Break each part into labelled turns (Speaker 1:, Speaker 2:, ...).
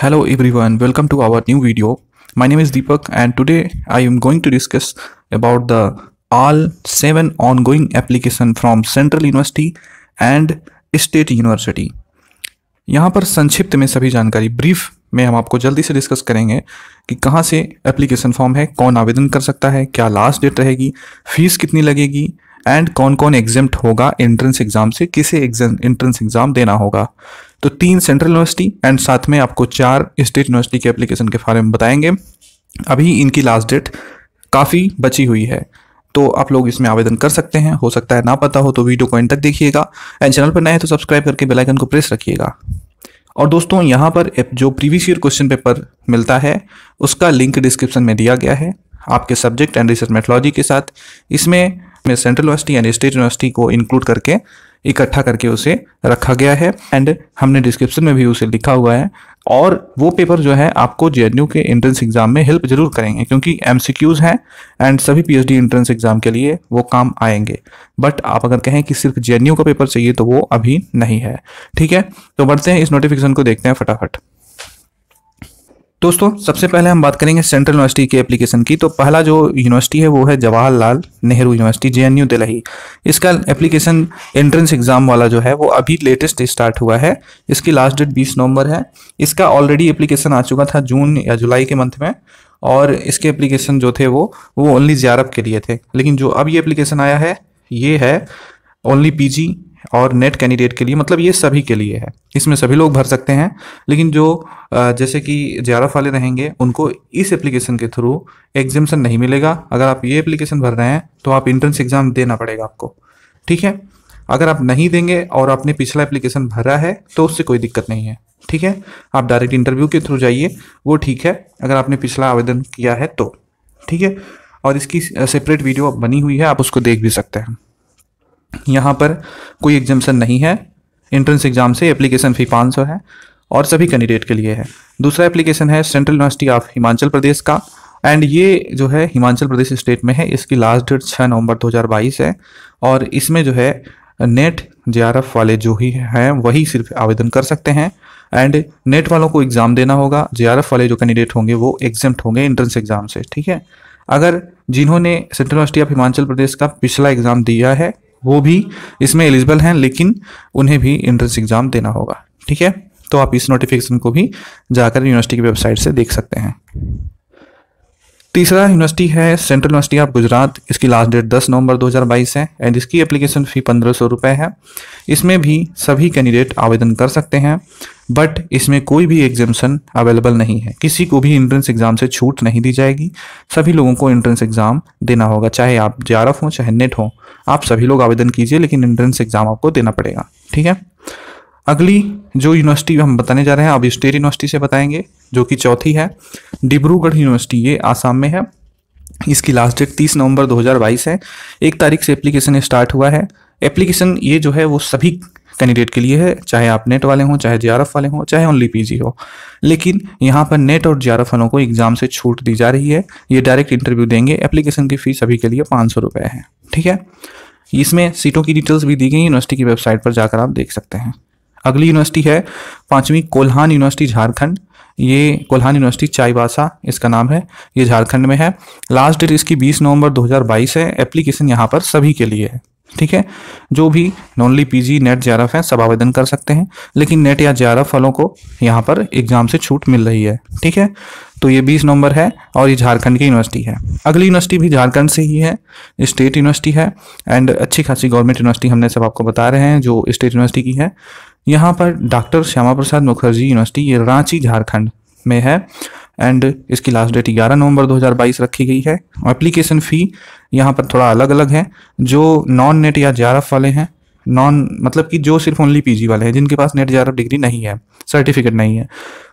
Speaker 1: Hello everyone, welcome to our new video. My name is Deepak and today I am going to discuss about the all 7 ongoing application from Central University and State University. यहाँ पर संक्षिप्त में सभी जानकारी brief में हम आपको जल्दी से डिस्कस करेंगे कि कहाँ से एप्लीकेशन फॉर्म है कौन आवेदन कर सकता है क्या लास्ट डेट रहेगी फीस कितनी लगेगी एंड कौन कौन एग्जाम होगा एंट्रेंस एग्ज़ाम से किसे एग्जाम एंट्रेंस एग्ज़ाम देना होगा तो तीन सेंट्रल यूनिवर्सिटी एंड साथ में आपको चार स्टेट यूनिवर्सिटी के एप्लीकेशन के बारे में बताएंगे अभी इनकी लास्ट डेट काफ़ी बची हुई है तो आप लोग इसमें आवेदन कर सकते हैं हो सकता है ना पता हो तो वीडियो को एंड तक देखिएगा एंड चैनल पर नए हैं तो सब्सक्राइब करके बेल आइकन को प्रेस रखिएगा और दोस्तों यहाँ पर जो प्रीवियस ईयर क्वेश्चन पेपर मिलता है उसका लिंक डिस्क्रिप्शन में दिया गया है आपके सब्जेक्ट एंड रिसर्च मेथोलॉजी के साथ इसमें central university and state university को इंक्लूड करके इकट्ठा करके उसे रखा गया है एंड हमने डिस्क्रिप्शन में भी उसे लिखा हुआ है और वो पेपर जो है आपको जे के एंट्रेंस एग्ज़ाम में हेल्प जरूर करेंगे क्योंकि एम हैं एंड सभी पी एंट्रेंस एग्ज़ाम के लिए वो काम आएंगे बट आप अगर कहें कि सिर्फ जे का पेपर चाहिए तो वो अभी नहीं है ठीक है तो बढ़ते हैं इस नोटिफिकेशन को देखते हैं फटाफट दोस्तों सबसे पहले हम बात करेंगे सेंट्रल यूनिवर्सिटी के एप्लीकेशन की तो पहला जो यूनिवर्सिटी है वो है Jawaharlal Nehru university J N Delhi इसका एप्लीकेशन एंट्रेंस एग्जाम वाला जो है वो अभी लेटेस्ट स्टार्ट हुआ है इसकी लास्ट डेट बीस नवंबर है इसका ऑलरेडी एप्लीकेशन आ चुका था जून या जुलाई के मंथ में और इसके एप्लीकेशन जो थे वो वो ओनली जियारब के लिए थे लेकिन जो अब ये एप्लीकेशन आया है ये है ओनली पीजी और नेट कैंडिडेट के लिए मतलब ये सभी के लिए है इसमें सभी लोग भर सकते हैं लेकिन जो जैसे कि जे वाले रहेंगे उनको इस एप्लीकेशन के थ्रू एग्जामेशन नहीं मिलेगा अगर आप ये एप्लीकेशन भर रहे हैं तो आप इंट्रेंस एग्ज़ाम देना पड़ेगा आपको ठीक है अगर आप नहीं देंगे और आपने पिछला एप्लीकेशन भरा है तो उससे कोई दिक्कत नहीं है ठीक है आप डायरेक्ट इंटरव्यू के थ्रू जाइए वो ठीक है अगर आपने पिछला आवेदन किया है तो ठीक है और इसकी सेपरेट वीडियो बनी हुई है आप उसको देख भी सकते हैं यहाँ पर कोई एग्जामेशन नहीं है एंट्रेंस एग्ज़ाम से एप्लीकेशन फ़ी पाँच सौ है और सभी कैंडिडेट के लिए है दूसरा एप्लीकेशन है central university of Himachal Pradesh का एंड ये जो है हिमाचल प्रदेश स्टेट में है इसकी लास्ट डेट छः नवंबर 2022 है और इसमें जो है नेट जे वाले जो ही हैं वही सिर्फ आवेदन कर सकते हैं एंड नेट वालों को एग्ज़ाम देना होगा जे वाले जो कैंडिडेट होंगे वो एग्जाम्ट होंगे एंट्रेंस एग्ज़ाम से ठीक है अगर जिन्होंने central university of Himachal Pradesh का पिछला एग्ज़ाम दिया है वो भी इसमें एलिजिबल हैं लेकिन उन्हें भी एंट्रेंस एग्ज़ाम देना होगा ठीक है तो आप इस नोटिफिकेशन को भी जाकर यूनिवर्सिटी की वेबसाइट से देख सकते हैं तीसरा यूनिवर्सिटी है सेंट्रल यूनिवर्सिटी ऑफ गुजरात इसकी लास्ट डेट 10 नवंबर 2022 है एंड इसकी एप्लीकेशन फ़ी पंद्रह सौ रुपये है इसमें भी सभी कैंडिडेट आवेदन कर सकते हैं बट इसमें कोई भी एग्जामेशन अवेलेबल नहीं है किसी को भी एंट्रेंस एग्ज़ाम से छूट नहीं दी जाएगी सभी लोगों को एंट्रेंस एग्ज़ाम देना होगा चाहे आप जे हों चाहे नेट e हो आप सभी लोग आवेदन कीजिए लेकिन एंट्रेंस एग्ज़ाम आपको देना पड़ेगा ठीक है अगली जो यूनिवर्सिटी हम बताने जा रहे हैं अब स्टेट यूनिवर्सिटी से बताएंगे जो कि चौथी है डिब्रूगढ़ यूनिवर्सिटी ये आसाम में है इसकी लास्ट डेट 30 नवंबर 2022 है एक तारीख से एप्लीकेशन स्टार्ट हुआ है एप्लीकेशन ये जो है वो सभी कैंडिडेट के लिए है चाहे आप नेट वाले हों चाहे जे वाले हों चाहे ओनली पीजी हो लेकिन यहाँ पर नेट और जे वालों को एग्ज़ाम से छूट दी जा रही है ये डायरेक्ट इंटरव्यू देंगे एप्लीकेशन की फ़ीस सभी के लिए पाँच सौ रुपये है ठीक है इसमें सीटों की डिटेल्स भी दी गई यूनिवर्सिटी की वेबसाइट पर जाकर आप देख सकते हैं अगली यूनिवर्सिटी है पांचवी कोल्हान यूनिवर्सिटी झारखंड ये कोल्हान यूनिवर्सिटी चाईबासा इसका नाम है ये झारखंड में है लास्ट डेट इसकी 20 नवंबर 2022 है एप्लीकेशन यहाँ पर सभी के लिए है ठीक है जो भी नॉनली जी नेट जेआरएफ है सब आवेदन कर सकते हैं लेकिन नेट या जेआरएफ वालों को यहाँ पर एग्जाम से छूट मिल रही है ठीक है तो ये 20 नवंबर है और ये झारखंड की यूनिवर्सिटी है अगली यूनिवर्सिटी भी झारखंड से ही है स्टेट यूनिवर्सिटी है एंड अच्छी खासी गवर्नमेंट यूनिवर्सिटी हमने सब आपको बता रहे हैं जो स्टेट यूनिवर्सिटी की है यहाँ पर डॉक्टर श्यामा प्रसाद मुखर्जी यूनिवर्सिटी ये रांची झारखंड में है एंड इसकी लास्ट डेट 11 नवंबर 2022 रखी गई है एप्लीकेशन फ़ी यहाँ पर थोड़ा अलग अलग है जो नॉन नेट या जे वाले हैं नॉन मतलब कि जो सिर्फ ओनली पी वाले हैं जिनके पास नेट जे डिग्री नहीं है सर्टिफिकेट नहीं है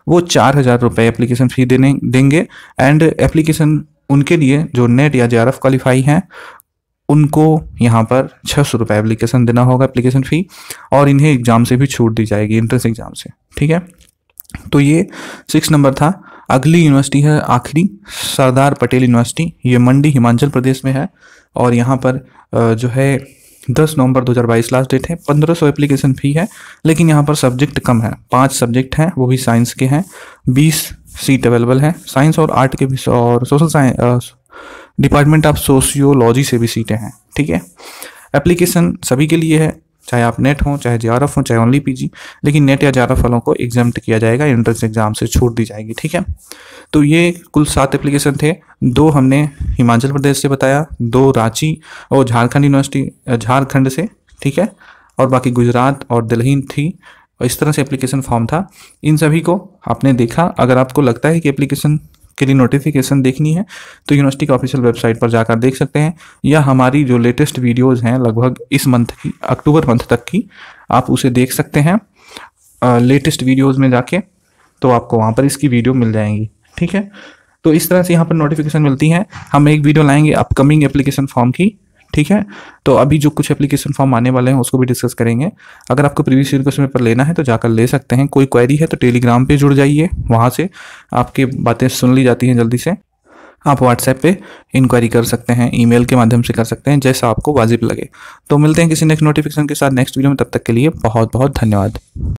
Speaker 1: वो चार हज़ार रुपये एप्लीकेशन फ़ी देने देंगे एंड एप्लीकेशन उनके लिए जो नेट या जे आर क्वालिफाई हैं उनको यहाँ पर छः सौ रुपये एप्लीकेशन देना होगा एप्लीकेशन फ़ी और इन्हें एग्ज़ाम से भी छूट दी जाएगी एंट्रेंस एग्ज़ाम से ठीक है तो ये सिक्स नंबर था अगली यूनिवर्सिटी है आखिरी सरदार पटेल यूनिवर्सिटी ये मंडी हिमाचल प्रदेश में है और यहाँ पर जो है दस नवंबर 2022 लास्ट डेट है पंद्रह सौ एप्लीकेशन फ़ी है लेकिन यहाँ पर सब्जेक्ट कम है पांच सब्जेक्ट हैं वो भी साइंस के हैं बीस सीट अवेलेबल हैं साइंस और आर्ट के भी और social science department of sociology से भी सीटें हैं ठीक है एप्लीकेशन सभी के लिए है चाहे आप नेट हों चाहे जे हो चाहे ओनली पीजी लेकिन नेट या जे वालों को एग्जाम किया जाएगा एंट्रेंस एग्जाम से छूट दी जाएगी ठीक है तो ये कुल सात एप्लीकेशन थे दो हमने हिमाचल प्रदेश से बताया दो रांची और झारखंड यूनिवर्सिटी झारखंड से ठीक है और बाकी गुजरात और दिल्ली थी और इस तरह से एप्लीकेशन फॉर्म था इन सभी को आपने देखा अगर आपको लगता है कि एप्लीकेशन के लिए नोटिफिकेशन देखनी है तो यूनिवर्सिटी की ऑफिशियल वेबसाइट पर जाकर देख सकते हैं या हमारी जो लेटेस्ट वीडियोज हैं लगभग इस मंथ की अक्टूबर मंथ तक की आप उसे देख सकते हैं लेटेस्ट वीडियोज़ में जाके तो आपको वहाँ पर इसकी वीडियो मिल जाएंगी ठीक है तो इस तरह से यहाँ पर नोटिफिकेशन मिलती है हम एक वीडियो लाएंगे अपकमिंग एप्लीकेशन फॉर्म की ठीक है तो अभी जो कुछ एप्लीकेशन फॉर्म आने वाले हैं उसको भी डिस्कस करेंगे अगर आपको प्रीवियस ईयर क्वेश्चन पेपर लेना है तो जाकर ले सकते हैं कोई क्वेरी है तो टेलीग्राम पे जुड़ जाइए वहाँ से आपकी बातें सुन ली जाती हैं जल्दी से आप व्हाट्सएप पे इंक्वायरी कर सकते हैं ईमेल के माध्यम से कर सकते हैं जैसा आपको वाजिब लगे तो मिलते हैं किसी नेक्स्ट नोटिफिकेशन के साथ नेक्स्ट वीडियो में तब तक के लिए बहुत बहुत धन्यवाद